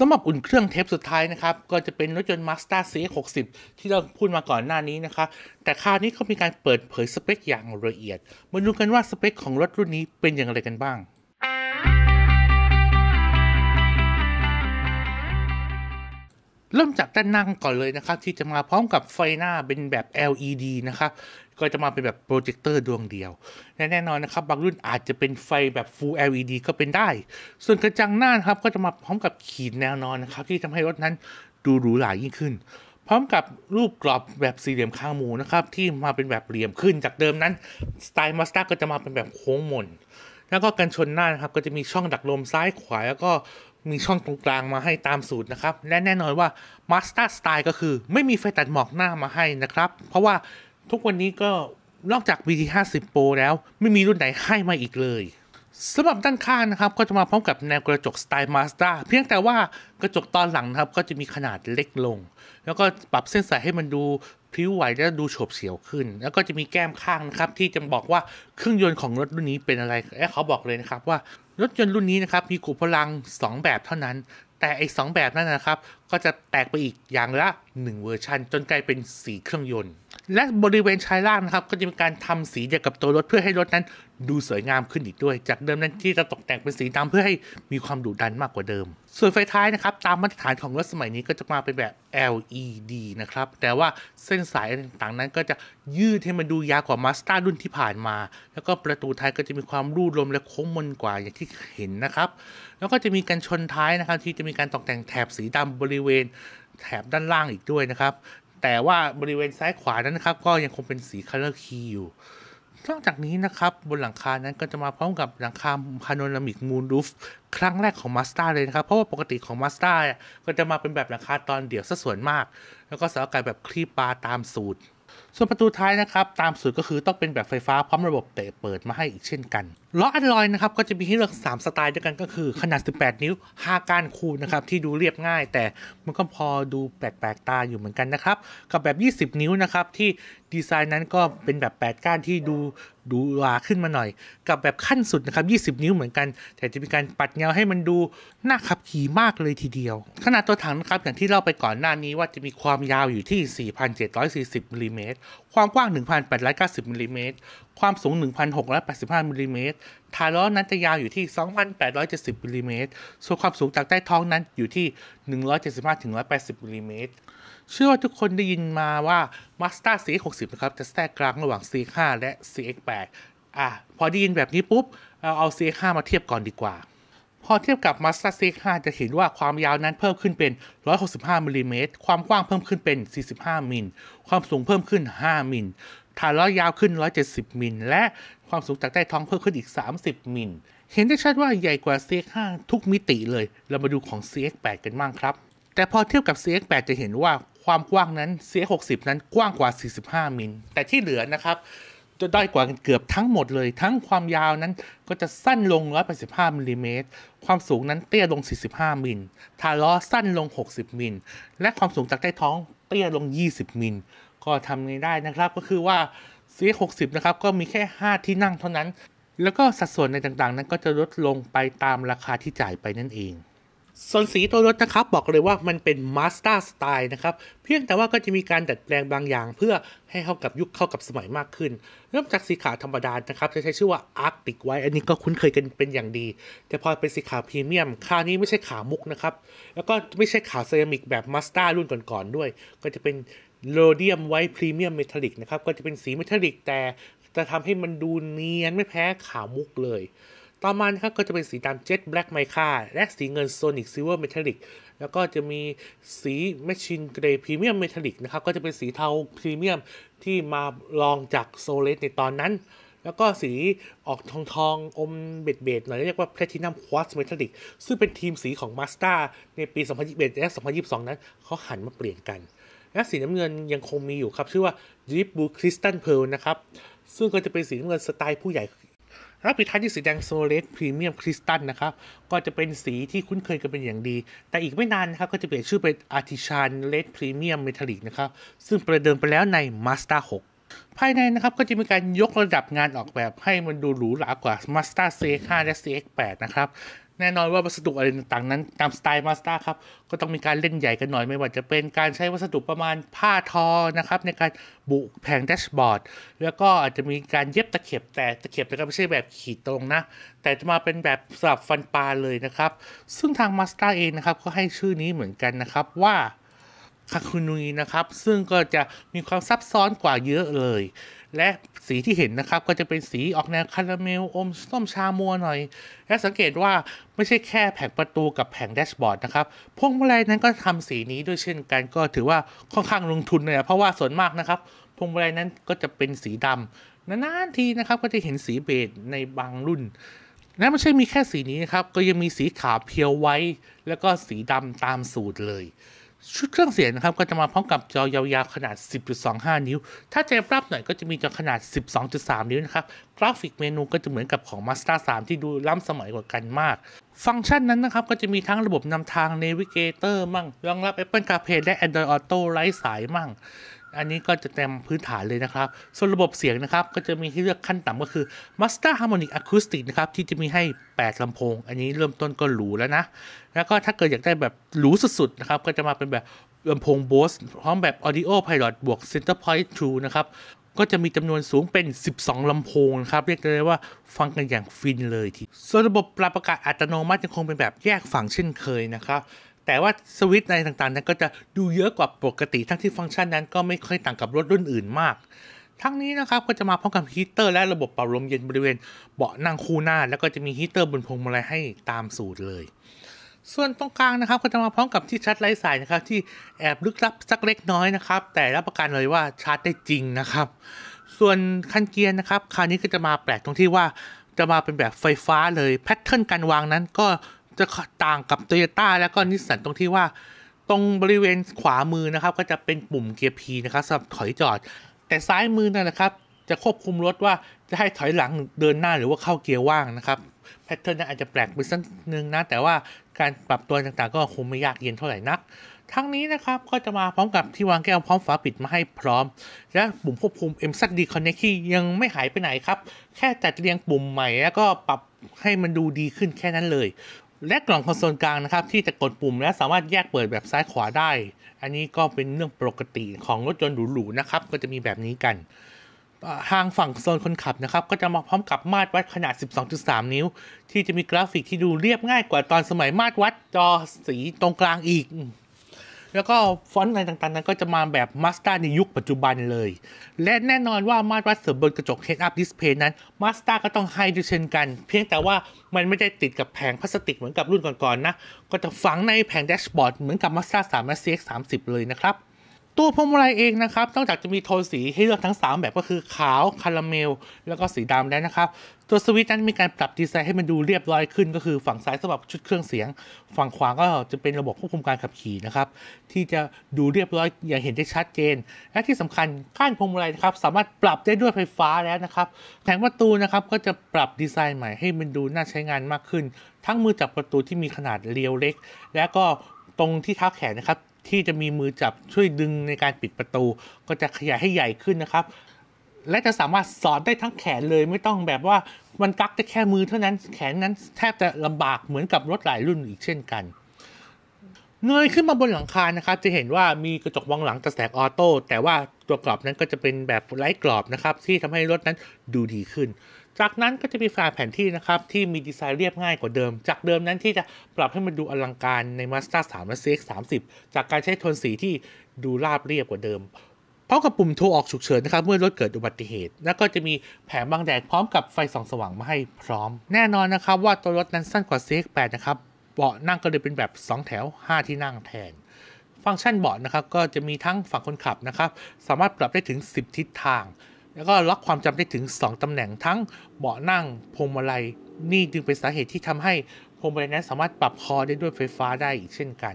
สำหรับอุ่นเครื่องเทปสุดท้ายนะครับก็จะเป็นรถยนต์ Mazda CX-60 ที่เราพูดมาก่อนหน้านี้นะครับแต่คราวนี้เขามีการเปิดเผยสเปคอย่างละเอียด มาดูกันว่าสเปคของรถรุ่นนี้เป็นอย่างไรกันบ้างเริ่มจากด้านนั่งก่อนเลยนะครับที่จะมาพร้อมกับไฟหน้าเป็นแบบ LED นะครับก็จะมาเป็นแบบโปรเจคเตอร์ดวงเดียวแน่นอนนะครับบางรุ่นอาจจะเป็นไฟแบบ Full LED ก็เป็นได้ ส่วนกระจังหน้าครับก็จะมาพร้อมกับขีดแนวนอนนะครับที่ทำให้รถนั้นดูหรูหรายิ่งขึ้นพร้อมกับรูปกรอบแบบสี่เหลี่ยมข้างหมูนะครับที่มาเป็นแบบเหลี่ยมขึ้น จากเดิมนั้นสไตล์มาสเตอร์ก็จะมาเป็นแบบโค้งมน แล้วก็กันชนหน้านครับก็จะมีช่องดักลมซ้ายขวาแล้วก็มีช่องตรงกลางมาให้ตามสูตรนะครับ และแน่นอนว่า Master Style ก็คือ ไม่มีไฟตัดหมอกหน้ามาให้นะครับ เพราะว่าทุกวันนี้ก็นอกจาก v t 5 0 Pro แล้วไม่มีรุ่นไหนให้มาอีกเลยสำหรับด้านข้างนะครับก็จะมาพร้อมกับแนวกระจกสไตล์มาสอร์เพียงแต่ว่ากระจกตอนหลังนะครับ ก็จะมีขนาดเล็กลง แล้วก็ปรับเส้นสายให้มันดูพลิ้วไหวและดูโฉบเฉี่ยวขึ้น แล้วก็จะมีแก้มข้างนะครับที่จะบอกว่าเครื่องยนต์ของรถรุ่นนี้เป็นอะไรและเขาบอกเลยนะครับว่ารถยนต์รุ่นนี้นะครับมีขุมพลัง 2 แบบเท่านั้นแต่ไอ้สองแบบนั้นนะครับ ก็จะแตกไปอีกอย่างละ 1 เวอร์ชันจนกลายเป็นสีเครื่องยนต์ และบริเวณชายล่างนะครับก็จะมีการทำสีเดียวกับตัวรถเพื่อให้รถนั้นดูสวยงามขึ้นอีกด้วย จากเดิมนั้นที่จะตกแต่งเป็นสีดำเพื่อให้มีความดุดันมากกว่าเดิม ส่วนไฟท้ายนะครับ ตามมาตรฐานของรถสมัยนี้ก็จะมาเป็นแบบ LED นะครับแต่ว่าเส้นสายต่างๆนั้น ก็จะยืดให้มันดูยาวกว่ามาสเตอร์รุ่นที่ผ่านมา แล้วก็ประตูท้ายก็จะมีความรูดลมและโค้งมนกว่าอย่างที่เห็นนะครับแล้วก็จะมีการชนท้ายนะครับที่จะมีการตกแต่งแถบสีดำบริเวณแถบด้านล่างอีกด้วยนะครับ แต่ว่าบริเวณซ้ายขวานั้นนะครับก็ยังคงเป็นสีคัลเลอร์คีอยู่นอกจากนี้นะครับบนหลังคานั้นก็จะมาพร้อมกับหลังคาพาโนรามิกมูนรูฟครั้งแรกของมาสเตอร์เลยนะครับ เพราะว่าปกติของมาสเตอร์ก็จะมาเป็นแบบหลังคาตอนเดี่ยวซะส่วนมาก แล้วก็สาวกายแบบคลีปปาตามสูตรส่วนประตูท้ายนะครับ ตามสูตรก็คือต้องเป็นแบบไฟฟ้าพร้อมระบบเตะเปิดมาให้อีกเช่นกันล้ออันลอยนะครับ ก็จะมีให้เลือก3สไตล์ด้วยกันก็คือ ขนาด 18 นิ้ว 5ก้านคูณนะครับ ที่ดูเรียบง่าย แต่มันก็พอดูแปลก ๆ ตาอยู่เหมือนกันนะครับ กับแบบ 20 นิ้วนะครับ ที่ดีไซน์นั้นก็เป็นแบบ 8 ก้านที่ดูดูหราขึ้นมาหน่อย กับแบบขั้นสุดนะครับ20 นิ้วเหมือนกัน แต่จะมีการปัดเงาให้มันดูน่าขับขี่มากเลยทีเดียว ขนาดตัวถังนะครับอย่างที่เล่าไปก่อนหน้านี้ว่าจะมีความยาวอยู่ที่ 4,740มิลลิเมตรความกว้าง 1,890มิลลิเมตรความสูง 1,685มิลลิเมตรทาล้อนั้นจะยาวอยู่ที่ 2,870มิลลิเมตรส่วนความสูงจากใต้ท้องนั้นอยู่ที่175-180มิมรเชื่อว่าทุกคนได้ยินมาว่า m a t e r CX-60 นะครับจะแทรกกลางระหว่าง CX-5 และ CX-8 อ่ะ พอได้ยินแบบนี้ปุ๊บ เอา CX-5 มาเทียบก่อนดีกว่า พอเทียบกับ m a t e r CX-5 จะเห็นว่าความยาวนั้นเพิ่มขึ้นเป็น 165มิลิเมตรความกว้างเพิ่มขึ้นเป็น 45 มิล ความสูงเพิ่มขึ้น 5 มิลฐานล้อยาวขึ้น 170มิลและความสูงจากใต้ท้องเพิ่มขึ้นอีก 30มิลเห็นได้ชัดว่าใหญ่กว่า CX5 ทุกมิติเลย เรามาดูของ CX8 กันบ้างครับ แต่พอเทียบกับ CX8 จะเห็นว่าความกว้างนั้น CX60 นั้นกว้างกว่า 45มิล แต่ที่เหลือนะครับจะด้อยกว่ากันเกือบทั้งหมดเลย ทั้งความยาวนั้นก็จะสั้นลง185มิลิเมตร ความสูงนั้นเตี้ยลง 45มิลทาล้อสั้นลง 60มิล และความสูงจากใต้ท้องเตี้ยลง 20มิล ก็ทำได้นะครับ ก็คือว่า C60 นะครับก็มีแค่5ที่นั่งเท่านั้น แล้วก็สัดส่วนในต่างๆ นั้น ก็จะลดลงไปตามราคาที่จ่ายไปนั่นเองส่วนสีตัวรถนะครับบอกเลยว่ามันเป็นมาสเตอร์สไตล์นะครับ เพียงแต่ว่าก็จะมีการดัดแปลงบางอย่าง เพื่อให้เข้ากับยุคเข้ากับสมัยมากขึ้น เริ่มจากสีขาวธรรมดานะครับ จะใช้ชื่อว่าอาร์ติกไว้อันนี้ก็คุ้นเคยกันเป็นอย่างดี แต่พอเป็นสีขาวพรีเมียมคราวนี้ไม่ใช่ขาวมุกนะครับ แล้วก็ไม่ใช่ขาวเซรามิกแบบมาสเตอร์รุ่นก่อนๆด้วย ก็จะเป็นโรเดียมไว้พรีเมียมเมทัลลิกนะครับก็จะเป็นสีเมทัลลิกแต่จะทำให้มันดูเนียนไม่แพ้ขาวมุกเลยต่อมานะครับก็จะเป็นสีดำเจ็ตแบล็กไมค่าและสีเงินโซนิกซิเวอร์เมทัลลิกแล้วก็จะมีสีแมชชีนเกรย์พรีเมียมเมทัลลิกนะครับก็จะเป็นสีเทาพรีเมียมที่มาลองจากโซเลสในตอนนั้น แล้วก็สีออกทองทองอมเบ็ดเบ็ดหน่อยเรียกว่าแพลตินัมควอตซ์เมทัลลิกซึ่งเป็นทีมสีของมาสเตอร์ในปี 2021และ2022 นั้นเขาหันมาเปลี่ยนกัน และสีน้ำเงินยังคงมีอยู่ครับชื่อว่าดิฟบูคริสตันเพลนะครับซึ่งก็จะเป็นสีน้ำเงินสไตล์ผู้ใหญ่รับผิดท้ายที่สีแดงโซเลตพรีเมียมคริสตัลนะครับก็จะเป็นสีที่คุ้นเคยกันเป็นอย่างดี แต่อีกไม่นานนะครับก็จะเปลี่ยนชื่อเป็นอาร์ติชานเลตพรีเมียมเมทัลลิกนะครับซึ่งประเดิมไปแล้วในมาสเตอร์6ภายในนะครับก็จะมีการยกระดับงานออกแบบ ให้มันดูหรูหรากว่ามาสเตอร์ CX5 และ CX8 นะครับแน่นอนว่าวัสดุอะไรต่างนั้น ตามสไตล์มาสเตอร์ครับ ก็ต้องมีการเล่นใหญ่กันหน่อยไม่ว่าจะเป็นการใช้วัสดุประมาณผ้าทอนะครับในการบุแผงแดชบอร์ดแล้วก็อาจจะมีการเย็บตะเข็บ แต่ตะเข็บนะครับไม่ใช่แบบขีดตรงนะแต่จะมาเป็นแบบสลับฟันปลาเลยนะครับ ซึ่งทางมาสเตอร์เองนะครับ ก็ให้ชื่อนี้เหมือนกันนะครับว่าคาคุนุยนะครับ ซึ่งก็จะมีความซับซ้อนกว่าเยอะเลย และสีที่เห็นนะครับ ก็จะเป็นสีออกแนวคาราเมลอม ส้มชามัวหน่อย และสังเกตว่าไม่ใช่แค่แผงประตูกับแผงแดชบอร์ดนะครับพวงมาลัยนั้นก็ทำสีนี้ ด้วยเช่นกันก็ถือว่าค่อนข้างลงทุนเลยเพราะว่าส่วนมากนะครับ พวงมาลัยนั้นก็จะเป็นสีดำ นานๆทีนะครับ ก็จะเห็นสีเบจในบางรุ่น และไม่ใช่มีแค่สีนี้นะครับ ก็ยังมีสีขาวเพียวไว้ แล้วก็สีดำตามสูตรเลยชุดเครื่องเสียงนะครับก็จะมาพร้อมกับจอยาวๆ ขนาด 10.25 นิ้ว ถ้าใจปรับหน่อยก็จะมีจอขนาด 12.3 นิ้วนะครับกราฟิกเมนูก็จะเหมือนกับของ m a t e r 3ที่ดูล้ำสมัยกว่ากันมาก ฟังก์ชันนั้นนะครับก็จะมีทั้งระบบนำทาง Navigator มั่ง รองรับ Apple CarPlay และ Android Auto ไร้สายมั่งอันนี้ก็จะเต็มพื้นฐานเลยนะครับ ส่วนระบบเสียงนะครับก็จะมีให้เลือกขั้นต่ำก็คือ Master Harmonic Acoustic นะครับ ที่จะมีให้ 8 ลำโพง อันนี้เริ่มต้นก็หรูแล้วนะ แล้วก็ถ้าเกิดอยากได้แบบหรูสุดๆนะครับ ก็จะมาเป็นแบบลำโพง Bose พร้อมแบบ Audio Pilot บวก Center Point True นะครับ ก็จะมีจำนวนสูงเป็น 12 ลำโพงครับ เรียกได้ว่าฟังกันอย่างฟินเลยที ส่วนระบบปรับอากาศอัตโนมัติยังคงเป็นแบบแยกฝั่งเช่นเคยนะครับแต่ว่าสวิตช์ในต่างๆนั้นก็จะดูเยอะกว่าปกติ ทั้งที่ฟังก์ชันนั้นก็ไม่ค่อยต่างกับรถรุ่นอื่นมาก ทั้งนี้นะครับก็จะมาพร้อมกับฮีเตอร์และระบบเป่าลมเย็นบริเวณ เบาะนั่งคู่หน้า แล้วก็จะมีฮีเตอร์บนพวงมาลัยให้ตามสูตรเลย ส่วนตรงกลางนะครับก็จะมาพร้อมกับที่ชาร์จไร้สายนะครับที่แอบลึกลับสักเล็กน้อยนะครับ แต่รับประกันเลยว่าชาร์จได้จริงนะครับ ส่วนคันเกียร์นะครับคราวนี้ก็จะมาแปลกตรงที่ว่าจะมาเป็นแบบไฟฟ้าเลยแพทเทิร์นการวางนั้นก็จะต่างกับ t o y ต้ a แล้วก็นิสสันตรงที่ว่า ตรงบริเวณขวามือนะครับก็จะเป็นปุ่มเกียร์พีนะครับสำหรับถอยจอด แต่ซ้ายมือนะครับ จะควบคุมรถว่าจะให้ถอยหลังเดินหน้าหรือว่าเข้าเกียร์ว่างนะครับแพทเทิร์นอาจจะแปลกไปสักนึงนะแต่ว่าการปรับตัวต่างๆก็คงไม่ยากเย็นเท่าไหร่นัก ทั้งนี้นะครับก็จะมาพร้อมกับที่วางแก้วพร้อมฝาปิดมาให้พร้อม และปุ่มควบคุม MZD Connect ที่ยังไม่หายไปไหนครับแค่จัดเรียงปุ่มใหม่แล้วก็ปรับให้มันดูดีขึ้นแค่นั้นเลยและกล่องคอนโซลกลางนะครับที่จะกดปุ่ม และสามารถแยกเปิดแบบซ้ายขวาได้ อันนี้ก็เป็นเรื่องปกติของรถยนต์หรู ๆ นะครับ ก็จะมีแบบนี้กันทางฝั่งโซนคนขับนะครับ ก็จะมาพร้อมกับมาตรวัดขนาด 12.3 นิ้ว ที่จะมีกราฟิกที่ดูเรียบง่ายกว่าตอนสมัยมาตรวัดจอสีตรงกลางอีกแล้วก็ฟอนต์อะไรต่างๆ นั้นก็จะมาแบบมาสเตอร์ในยุคปัจจุบันเลย และแน่นอนว่ามาตรวัดเสริมบนกระจกเฮดอัพดิสเพย์นั้นมาสเตอร์ก็ต้องให้ดูเช่นกัน เพียงแต่ว่ามันไม่ได้ติดกับแผงพลาสติกเหมือนกับรุ่นก่อนๆนะ ก็จะฝังในแผงแดชบอร์ดเหมือนกับมาสเตอร์3ม x 3 0 เลยนะครับตัวพวงมาลัยเองนะครับนอกจากจะมีโทนสีให้เลือกทั้ง 3 แบบก็คือขาวคาราเมล แล้วก็สีดำแล้วนะครับ ตัวสวิตช์นั้นมีการปรับดีไซน์ให้มันดูเรียบร้อยขึ้นก็คือฝั่งซ้ายสำหรับชุดเครื่องเสียง ฝั่งขวาก็จะเป็นระบบควบคุมการขับขี่นะครับ ที่จะดูเรียบร้อยอย่างเห็นได้ชัดเจน และที่สำคัญก้านพวงมาลัยนะครับสามารถปรับได้ด้วยไฟฟ้าแล้วนะครับแผงประตูนะครับก็จะปรับดีไซน์ใหม่ให้มันดูน่าใช้งานมากขึ้น ทั้งมือจับประตูที่มีขนาดเลียวเล็ก และก็ตรงที่เท้าแขนนะครับที่จะมีมือจับช่วยดึงในการปิดประตู ก็จะขยายให้ใหญ่ขึ้นนะครับ และจะสามารถสอดได้ทั้งแขนเลย ไม่ต้องแบบว่ามันกักแต่แค่มือเท่านั้นแขนนั้นแทบจะลำบากเหมือนกับรถหลายรุ่นอีกเช่นกันเงยขึ้นมาบนหลังคานะครับจะเห็นว่ามีกระจกวางหลังจะแสงออโต้แต่ว่าตัวกรอบนั้นก็จะเป็นแบบไร้กรอบนะครับที่ทำให้รถนั้นดูดีขึ้น จากนั้นก็จะมีฝาแผนที่นะครับที่มีดีไซน์เรียบง่ายกว่าเดิม จากเดิมนั้นที่จะปรับให้มันดูอลังการใน Mazda 3 และ CX-30 จากการใช้โทนสีที่ดูราบเรียบกว่าเดิมพร้อมกับปุ่มโทรออกฉุกเฉินนะครับ เมื่อรถเกิดอุบัติเหตุแล้วก็จะมีแผงบังแดดพร้อมกับไฟส่องสว่างมาให้พร้อม แน่นอนนะครับ ว่าตัวรถนั้นสั้นกว่า CX8 นะครับเบาะนั่งก็เลยเป็นแบบ 2 แถว 5 ที่นั่งแทน ฟังก์ชันเบาะนะครับก็จะมีทั้งฝั่งคนขับนะครับ สามารถปรับได้ถึง 10 ทิศทาง แล้วก็ล็อกความจำได้ถึง 2 ตำแหน่งทั้งเบาะนั่งพวงมาลัยนี่จึงเป็นสาเหตุที่ทำให้พวงมาลัยนั้นสามารถปรับคอได้ด้วยไฟฟ้าได้อีกเช่นกัน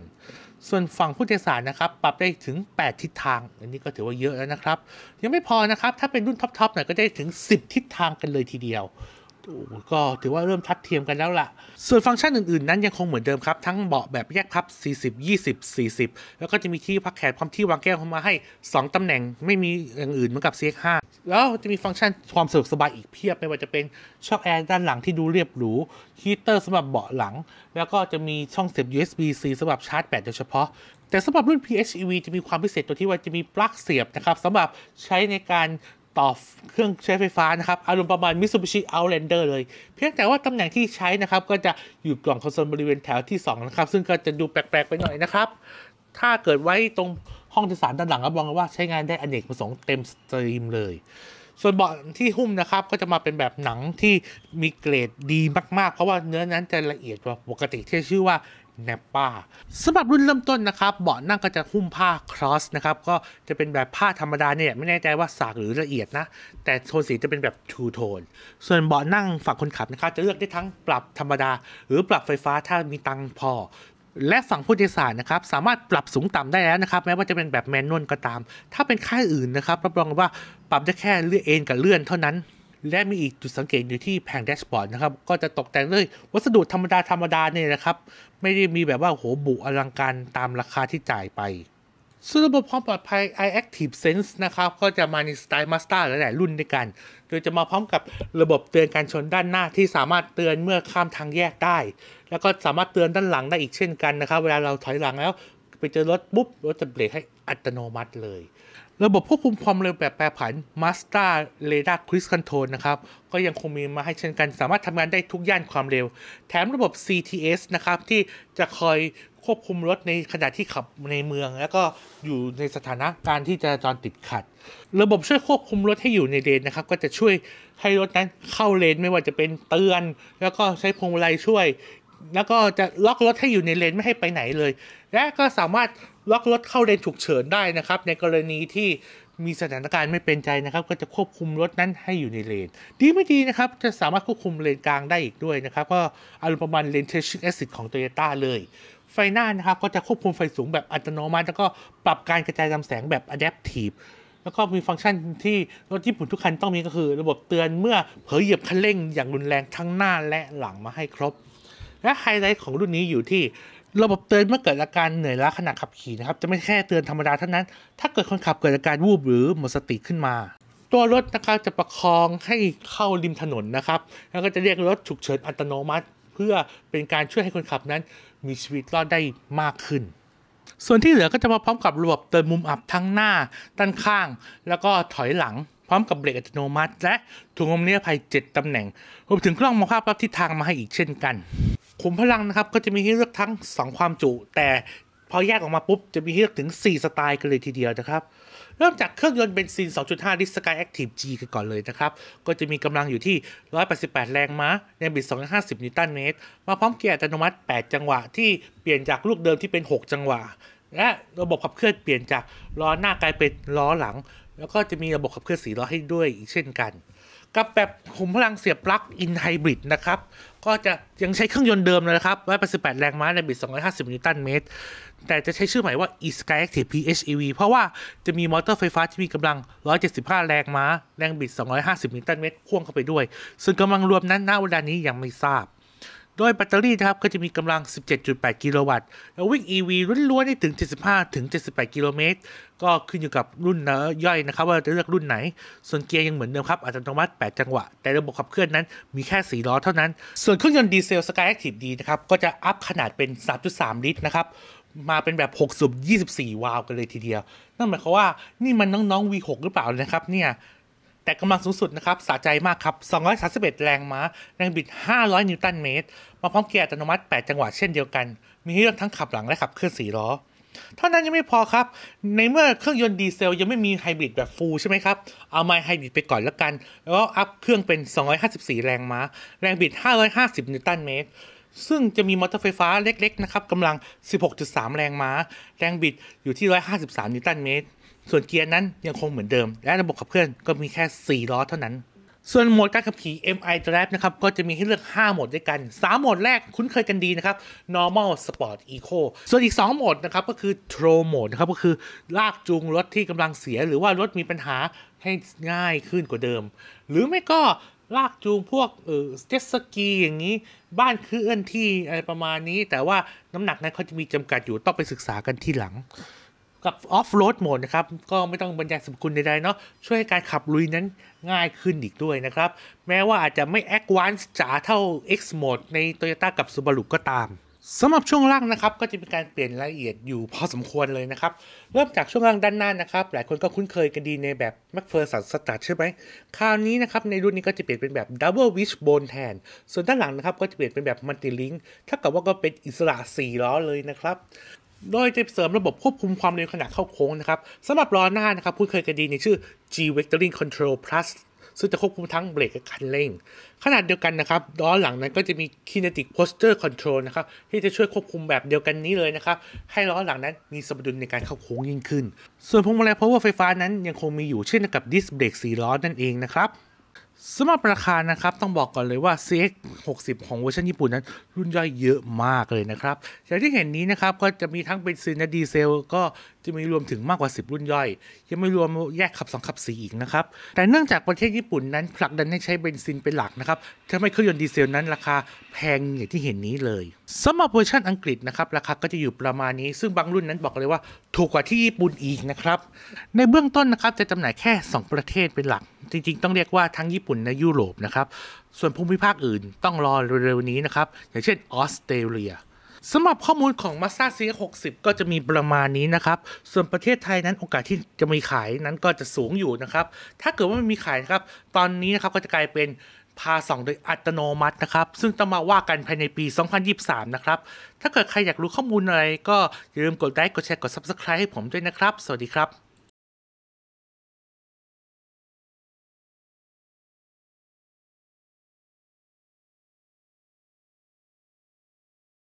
ส่วนฝั่งผู้โดยสารนะครับปรับได้ถึง 8 ทิศทาง อันนี้ก็ถือว่าเยอะแล้วนะครับ ยังไม่พอนะครับถ้าเป็นรุ่นท็อปๆหน่อยก็ได้ถึง 10 ทิศทางกันเลยทีเดียวก็ถือว่าเริ่มทัดเทียมกันแล้วละ่ะ ส่วนฟังก์ชันอื่นๆนั้นยังคงเหมือนเดิมครับทั้งเบาะแบบแยกพับ 40 20 40 แล้วก็จะมีที่พักแขนความที่วางแก้วเข้ามาให้ 2ตำแหน่งไม่มีอย่างอื่นเหมือนกับ CX5 แล้วจะมีฟังก์ชันความสะดวกสบายอีกเพียบไม่ว่าจะเป็นช่องแอร์ด้านหลังที่ดูเรียบหรู ฮีเตอร์สำหรับเบาะหลัง แล้วก็จะมีช่องเสียบ USB-C สำหรับชาร์จแบตโดยเฉพาะ แต่สำหรับรุ่น PHEV จะมีความพิเศษตัวที่ว่าจะมีปลั๊กเสียบนะครับสำหรับใช้ในการต่อเครื่องใช้ไฟฟ้านะครับ อารมณ์ประมาณมิสูบิชิเอาเลนเดอร์เลย เพียงแต่ว่าตำแหน่งที่ใช้นะครับ ก็จะอยู่กล่องคอนโซลบริเวณแถวที่ 2 นะครับ ซึ่งก็จะดูแปลกๆ ไปหน่อยนะครับ ถ้าเกิดไว้ตรงห้องโดยสารด้านหลังก็บองว่าใช้งานได้อนเนกประสงค์เต็มสตรีมเลย ส่วนเบาะที่หุ้มนะครับ ก็จะมาเป็นแบบหนังที่มีเกรดดีมากๆ เพราะว่าเนื้อนั้นจะละเอียดกว่าปกติที่ชื่อว่านปป้าสำหรับรุ่นเริ่มต้นนะครับเบาะนั่งก็จะหุ้มผ้าครอสนะครับก็จะเป็นแบบผ้าธรรมดาเนี่ยไม่แน่ใจว่าสากหรือละเอียดนะแต่โทนสีจะเป็นแบบทูโทนส่วนเบาะนั่งฝั่งคนขับนะครับ จะเลือกได้ทั้งปรับธรรมดา หรือปรับไฟฟ้า ถ้ามีตังพอ และฝั่งผู้โดยสารนะครับสามารถปรับสูงต่ำได้แล้วนะครับแม้ว่าจะเป็นแบบแมนนวลก็ตาม ถ้าเป็นค่ายอื่นนะครับรับรองว่าปรับได้แค่เลื่อนเอนกับเลื่อนเท่านั้นและมีอีกจุดสังเกตอยู่ที่แผงแดชบอร์ดนะครับก็จะตกแต่งด้วยวัสดุธรรมดาธรรมดาเนี่ยนะครับไม่ได้มีแบบว่าโหบุอลังการตามราคาที่จ่ายไปส่วนระบบความปลอดภัย iActive Sense นะครับก็จะมาในสไตล์ Mazda หลายรุ่นด้วยกัน โดยจะมาพร้อมกับระบบเตือนการชนด้านหน้าที่สามารถเตือนเมื่อข้ามทางแยกได้ แล้วก็สามารถเตือนด้านหลังได้อีกเช่นกันนะครับเวลาเราถอยหลังแล้วไปเจอรถปุ๊บรถจะเบรกให้อัตโนมัติเลยระบบควบคุมความเร็วแบบแปรผัน m a s t e Radar r Cruise Control นะครับ ก็ยังคงมีมาให้เช่นกันสามารถทำงานได้ทุกย่านความเร็ว แถมระบบ CTS นะครับที่จะคอยควบคุมรถในขณะที่ขับในเมือง แล้วก็อยู่ในสถานะการที่จราจรติดขัด ระบบช่วยควบคุมรถให้อยู่ในเลนนะครับก็จะช่วยให้รถนั้นเข้าเลนไม่ว่าจะเป็นเตือน แล้วก็ใช้พวงมาลัยช่วยแล้วก็จะล็อกรถให้อยู่ในเลนไม่ให้ไปไหนเลย และก็สามารถล็อกรถเข้าเลนฉุกเฉินได้นะครับ ในกรณีที่มีสถานการณ์ไม่เป็นใจนะครับ ก็จะควบคุมรถนั้นให้อยู่ในเลนดีไม่ดีนะครับ จะสามารถควบคุมเลนกลางได้อีกด้วยนะครับ ก็อารมณ์ประมาณเลนเทชชิ่งแอสซิดของโตโยต้าเลย ไฟหน้านะครับก็จะควบคุมไฟสูงแบบอัตโนมัติแล้วก็ปรับการกระจายลำแสงแบบอะแดปทีฟแล้วก็มีฟังก์ชันที่รถญี่ปุ่นทุกคันต้องมีก็คือ ระบบเตือนเมื่อเผยเหยียบคันเร่งอย่างรุนแรงทั้งหน้าและหลังมาให้ครบและ ไฮไลท์ของรุ่นนี้อยู่ที่ ระบบเตือนเมื่อเกิดอาการเหนื่อยล้าขณะขับขี่นะครับจะไม่แค่เตือนธรรมดาเท่านั้นถ้าเกิดคนขับเกิดอาการวูบหรือหมดสติขึ้นมา ตัวรถนะครับจะประคองให้เข้าริมถนนนะครับแล้วก็จะเรียกรถฉุกเฉินอัตโนมัติ เพื่อเป็นการช่วยให้คนขับนั้น มีชีวิตรอดได้มากขึ้น ส่วนที่เหลือก็จะมาพร้อมกับระบบเตือนมุมอับทั้งหน้าด้านข้าง แล้วก็ถอยหลัง พร้อมกับเบรกอัตโนมัติ และถุงลมนิรภัย 7ตำแหน่งรวมถึงกล้องมองภาพรับทิศทางมาให้อีกเช่นกันขุมพลังนะครับก็จะมีให้เลือกทั้ง 2 ความจุ แต่พอแยกออกมาปุ๊บ จะมีให้เลือกถึง4สไตล์กันเลยทีเดียวนะครับ เริ่มจากเครื่องยนต์เบนซิน 2.5ลิตร s k แ Active G กันก่อนเลยนะครับ ก็จะมีกำลังอยู่ที่ 188 แรงม้าในบิด 250 นิวตันเมตร มาพร้อมเกียร์อัตโนมัติ 8 จังหวะที่เปลี่ยนจากลูกเดิมที่เป็น 6 จังหวะ และระบบขับเคลื่อนเปลี่ยนจากล้อหน้ากลายเป็นล้อหลัง แล้วก็จะมีระบบขับเคลื่อนสีล้อให้ด้วยอีกเช่นกันกับแบบขุมพลังเสียบปลั๊กอินไฮบริดนะครับ ก็จะยังใช้เครื่องยนต์เดิมเลยนะครับ188 แรงม้าในบิด 250 นิวตันเมตร แต่จะใช้ชื่อใหม่ว่า e sky active PHEV เพราะว่าจะมี มอเตอร์ไฟฟ้าที่มีกำลัง 175 แรงม้า แรงบิด 250 นิวตันเมตรพ่วงเข้าไปด้วย ซึ่งกำลังรวมนั้นณเวลานี้ยังไม่ทราบโดยแบตเตอรี่นะครับก็จะมีกำลัง 17.8 กิโลวัตต์แล้ววิ่ง EV ล้วนได้ถึง 75 78 กิโลเมตรก็ขึ้นอยู่กับรุ่นนะย่อยนะครับ ว่าจะเลือกรุ่นไหน ส่วนเกียร์ยังเหมือนเดิมครับ อัตโนมัติ 8 จังหวะ แต่ระบบขับเคลื่อนนั้นมีแค่4ล้อเท่านั้น ส่วนเครื่องยนต์ดีเซล Sky Active D นะครับ ก็จะอัพขนาดเป็น 3.3 ลิตรนะครับมาเป็นแบบ 6สูบ24 วาล์วกันเลยทีเดียวนั่นหมายความว่านี่มันน้องๆ V6 หรือเปล่านะครับเนี่ยแต่กำลังสูงสุดนะครับ สะใจมากครับ 231 แรงม้า แรงบิด 500 นิวตันเมตร มาพร้อมเกียร์อัตโนมัติ 8 จังหวะเช่นเดียวกัน มีให้เลือกทั้งขับหลังและขับเคลื่อนสีล้อ เท่านั้นยังไม่พอครับ ในเมื่อเครื่องยนต์ดีเซลยังไม่มีไฮบริดแบบฟูลใช่ไหมครับ เอาไมไฮบริดไปก่อนแล้วกัน แล้วอัพเครื่องเป็น 254 แรงม้าแรงบิด 550นิวตันเมตร ซึ่งจะมีมอเตอร์ไฟฟ้าเล็กๆนะครับกำลัง 16.3 แรงม้าแรงบิดอยู่ที่153นิวตันเมตรส่วนเกียร์นั้นยังคงเหมือนเดิม และระบบขับเคลื่อนก็มีแค่ 4 ล้อเท่านั้น ส่วนโหมดการขับขี่ MI Drive นะครับก็จะมีให้เลือก5โหมดด้วยกัน3โหมดแรกคุ้นเคยกันดีนะครับ Normal Sport Eco ส่วนอีก 2 โหมดนะครับก็คือ t r o Mode นะครับก็คือลากจูงรถที่กำลังเสีย หรือว่ารถมีปัญหาให้ง่ายขึ้นกว่าเดิม หรือไม่ก็ลากจูงพวกเออเจ็ตสกีอย่างนี้บ้านเคื่อนที่อะไรประมาณนี้ แต่ว่าน้ำหนักนั้นเขาจะมีจำกัดอยู่ต้องไปศึกษากันที่หลังกับออฟโรดโหมดนะครับก็ไม่ต้องบรรยายสรคุณใดๆเนาะช่วยให้การขับลุยนั้นง่ายขึ้นอีกด้วยนะครับ แม้ว่าอาจจะไม่แอควานซ์จ๋าเท่า X Mode ใน Toyota กับ Subaru ก็ตามสำหรับช่วงล่างนะครับก็จะมีการเปลี่ยนรายละเอียดอยู่พอสมควรเลยนะครับ เริ่มจากช่วงล่างด้านหน้านะครับหลายคนก็คุ้นเคยกันดีในแบบ m c p h e r s o n Start ใช่ไหมคราวนี้นะครับในรุ่นนี้ก็จะเปลี่ยนเป็นแบบ Double Wishbone แทนส่วนด้านหลังนะครับ ก็จะเปลี่ยนเป็นแบบ Multi Link เท่ากับว่าก็เป็นอิสระ4ล้อเลยนะครับโดยจะเสริมระบบควบคุมความเร็วขณะเข้าโค้งนะครับสำหรับล้อหน้านะครับพูดเคยกันดีในชื่อ G Vectoring Control Plus ซึ่งจะควบคุมทั้งเบรกและคันเร่ง ขนาดเดียวกันนะครับล้อหลังนั้นก็จะมี Kinetic Posture Control นะครับ ที่จะช่วยควบคุมแบบเดียวกันนี้เลยนะครับ ให้ล้อหลังนั้นมีสมดุลในการเข้าโค้งยิ่งขึ้น ส่วนพวงมาลัย power ไฟฟ้านั้นยังคงมีอยู่เช่นกับดิสเบรกสีล้อนั่นเองนะครับสำหรับราคานะครับ ต้องบอกก่อนเลยว่า CX 60ของเวอร์ชันญี่ปุ่นนั้น รุ่นย่อยเยอะมากเลยนะครับอย่างที่เห็นนี้นะครับ ก็จะมีทั้งเป็นซีนดีเซล ก็ที่ไม่รวมถึงมากกว่า 10 รุ่นย่อย ยังไม่รวมแยกขับ 2 ขับ 4 อีกนะครับ แต่เนื่องจากประเทศญี่ปุ่นนั้นผลักดันให้ใช้เบนซินเป็นหลักนะครับทำให้เครื่องยนต์ดีเซลนั้นราคาแพงอย่างที่เห็นนี้เลยสำหรับเวอร์ชันอังกฤษนะครับ ราคาก็จะอยู่ประมาณนี้ ซึ่งบางรุ่นนั้นบอกเลยว่าถูกกว่าที่ญี่ปุ่นอีกนะครับในเบื้องต้นนะครับจะจำหน่ายแค่ 2 ประเทศเป็นหลัก จริงๆ ต้องเรียกว่าทั้งญี่ปุ่นและยุโรปนะครับส่วนภูมิภาคอื่นต้องรอเร็วๆนี้นะครับอย่างเช่นออสเตรเลียสำหรับข้อมูลของ m a ซา a c x 6หกก็จะมีประมาณนี้นะครับ ส่วนประเทศไทยนั้นโอกาสที่จะมีขายนั้นก็จะสูงอยู่นะครับ ถ้าเกิดว่าไม่มีขายนะครับ ตอนนี้นะครับก็จะกลายเป็นพาสองโดยอัตโนมัตินะครับ ซึ่งต้องมาว่ากันภายในปี 2023 นะครับ ถ้าเกิดใครอยากรู้ข้อมูลอะไรก็ อย่าลืมกดไลค์กดแชร์กด Subscribe ให้ผมด้วยนะครับ สวัสดีครับ